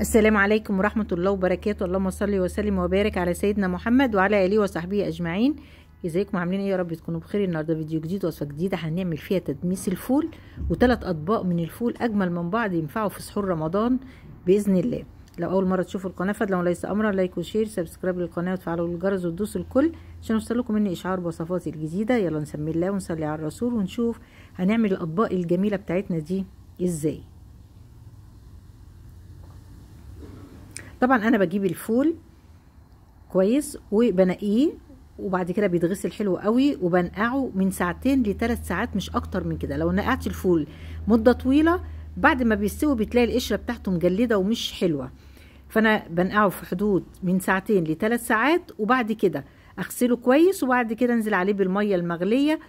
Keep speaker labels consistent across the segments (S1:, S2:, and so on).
S1: السلام عليكم ورحمة الله وبركاته اللهم صل وسلم وبارك على سيدنا محمد وعلى آله وصحبه أجمعين ازيكم عاملين ايه يا رب تكونوا بخير النهارده فيديو جديد وصفه جديده هنعمل فيها تدميس الفول وثلاث اطباق من الفول اجمل من بعض ينفعوا في سحور رمضان باذن الله لو اول مره تشوفوا القناه فلو ليس امرا لايك وشير سبسكرايب للقناه وتفعلوا الجرس وتدوسوا الكل عشان يوصلكم مني اشعار بوصفاتي الجديده يلا نسمي الله ونصلي على الرسول ونشوف هنعمل الاطباق الجميله بتاعتنا دي ازاي طبعا انا بجيب الفول كويس وبنقيه وبعد كده بيتغسل حلو قوي وبنقعه من ساعتين لثلاث ساعات مش اكتر من كده لو نقعت الفول مده طويله بعد ما بيستوي بتلاقي القشره بتاعته مجلده ومش حلوه فانا بنقعه في حدود من ساعتين لثلاث ساعات وبعد كده اغسله كويس وبعد كده انزل عليه بالميه المغليه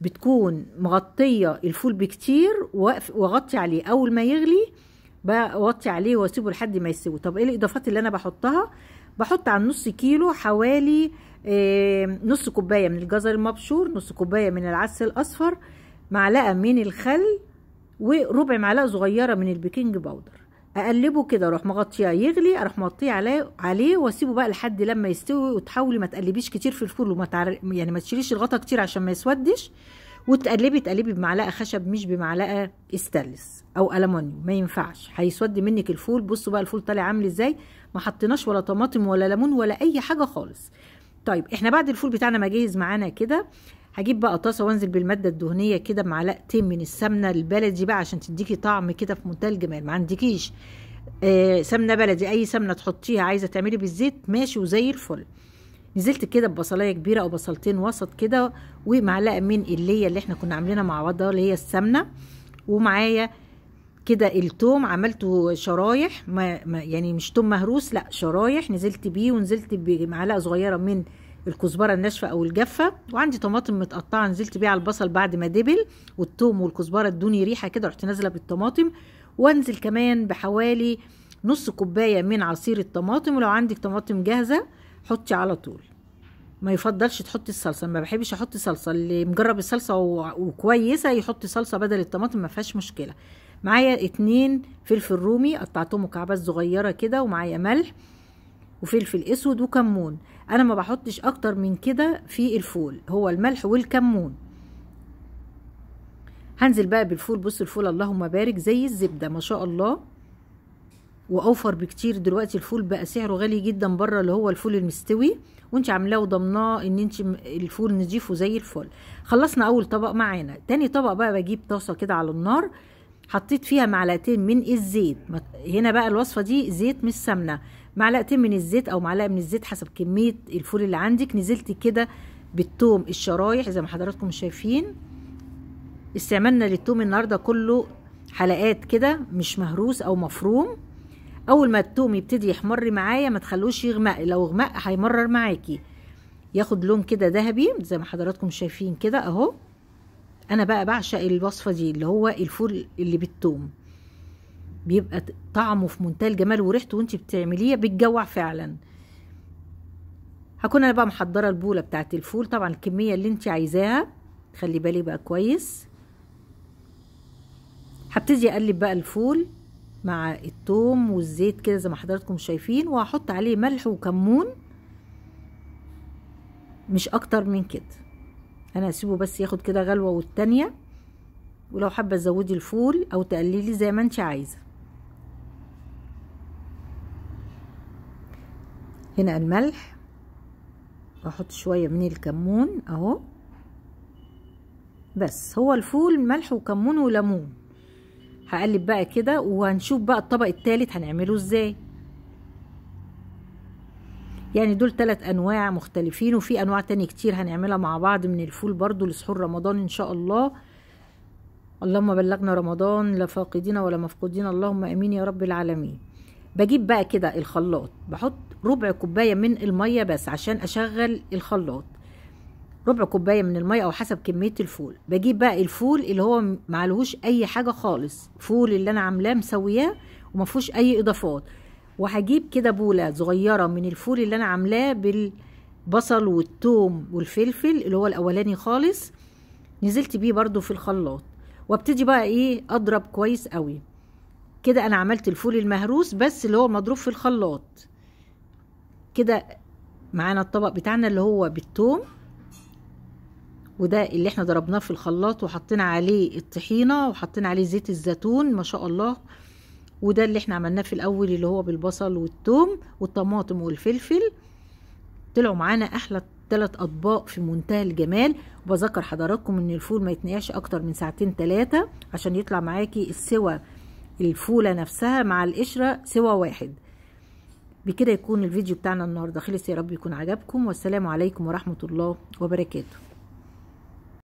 S1: بتكون مغطيه الفول بكتير واغطي عليه اول ما يغلي بوطي عليه واسيبه لحد ما يستوي طب ايه الاضافات اللي انا بحطها بحط على النص كيلو حوالي إيه نص كوبايه من الجزر المبشور نص كوبايه من العدس الاصفر معلقه من الخل وربع معلقه صغيره من البيكنج باودر اقلبه كده اروح مغطيه يغلي اروح مغطيه عليه عليه واسيبه بقى لحد لما يستوي وتحاولي ما تقلبيش كتير في الفرن وما يعني ما تشيليش الغطا كتير عشان ما يسودش وتقلبي تقلبي بمعلقه خشب مش بمعلقه استانلس او المونيوم ما ينفعش هيسود منك الفول بصوا بقى الفول طالع عامل ازاي ما حطيناش ولا طماطم ولا ليمون ولا اي حاجه خالص طيب احنا بعد الفول بتاعنا ما جهز معانا كده هجيب بقى طاسه وانزل بالماده الدهنيه كده بمعلقتين من السمنه البلدي بقى عشان تديكي طعم كده في منتهى الجمال ما عندكيش آه سمنه بلدي اي سمنه تحطيها عايزه تعملي بالزيت ماشي وزي الفل نزلت كده ببصلايه كبيره او بصلتين وسط كده ومعلقه من الليه اللي احنا كنا عاملينها مع بعضها اللي هي السمنه ومعايا كده التوم عملته شرايح ما يعني مش توم مهروس لا شرايح نزلت بيه ونزلت بمعلقه صغيره من الكزبره الناشفه او الجافه وعندي طماطم متقطعه نزلت بيها على البصل بعد ما دبل والتوم والكزبره ادوني ريحه كده رحت نازله بالطماطم وانزل كمان بحوالي نص كوبايه من عصير الطماطم ولو عندك طماطم جاهزه حطي على طول ما يفضلش تحطي الصلصه ما بحبش احط صلصه اللي مجرب الصلصه وكويسه يحط صلصه بدل الطماطم ما فيهاش مشكله معايا اتنين فلفل رومي قطعتهم مكعبات صغيره كده ومعايا ملح وفلفل اسود وكمون انا ما بحطش اكتر من كده في الفول هو الملح والكمون هنزل بقى بالفول بص الفول اللهم بارك زي الزبده ما شاء الله واوفر بكتير دلوقتي الفول بقى سعره غالي جدا بره اللي هو الفول المستوي وانت عاملاه وضمناه ان انت الفول نضيفه زي الفل خلصنا اول طبق معانا تاني طبق بقى بجيب طاسه كده على النار حطيت فيها معلقتين من الزيت هنا بقى الوصفه دي زيت مش سمنه معلقتين من الزيت او معلقه من الزيت حسب كميه الفول اللي عندك نزلت كده بالثوم الشرايح زي ما حضراتكم شايفين استعملنا للثوم النهارده كله حلقات كده مش مهروس او مفروم اول ما التوم يبتدي يحمر معايا ما تخلوش يغمق لو غمق هيمرر معاكي ياخد لون كده ذهبي زي ما حضراتكم شايفين كده اهو انا بقى بعشق الوصفه دي اللي هو الفول اللي بالتوم بيبقى طعمه في منتهى الجمال وريحته وانت بتعمليه بتجوع فعلا هكون انا بقى محضره البوله بتاعت الفول طبعا الكميه اللي انت عايزاها خلي بالي بقى كويس هبتدي اقلب بقى الفول مع الثوم والزيت كده زي ما حضراتكم شايفين وهحط عليه ملح وكمون مش اكتر من كده انا هسيبه بس ياخد كده غلوه والتانيه ولو حابه تزودي الفول او تقللي زي ما انت عايزه هنا الملح واحط شويه من الكمون اهو بس هو الفول ملح وكمون وليمون هقلب بقى كده وهنشوف بقى الطبق الثالث هنعمله ازاي يعني دول تلات انواع مختلفين وفي انواع تاني كتير هنعملها مع بعض من الفول برضو لسحور رمضان ان شاء الله اللهم بلغنا رمضان لا فاقدين ولا مفقودين اللهم امين يا رب العالمين بجيب بقى كده الخلاط بحط ربع كوبايه من الميه بس عشان اشغل الخلاط ربع كوبايه من الميه او حسب كميه الفول بجيب بقى الفول اللي هو معلهوش اي حاجه خالص فول اللي انا عاملاه مسوياه وما فيهوش اي اضافات وهجيب كده بوله صغيره من الفول اللي انا عاملاه بالبصل والثوم والفلفل اللي هو الاولاني خالص نزلت بيه برده في الخلاط وابتدي بقى ايه اضرب كويس قوي كده انا عملت الفول المهروس بس اللي هو مضروب في الخلاط كده معانا الطبق بتاعنا اللي هو بالثوم وده اللي احنا ضربناه في الخلاط وحطينا عليه الطحينه وحطينا عليه زيت الزيتون ما شاء الله وده اللي احنا عملناه في الاول اللي هو بالبصل والثوم والطماطم والفلفل طلعوا معانا احلى ثلاث اطباق في منتهى الجمال وبذكر حضراتكم ان الفول ما يتنقعش اكتر من ساعتين ثلاثه عشان يطلع معاكي السوى الفوله نفسها مع القشره سوى واحد بكده يكون الفيديو بتاعنا النهارده خلص يا رب يكون عجبكم والسلام عليكم ورحمه الله وبركاته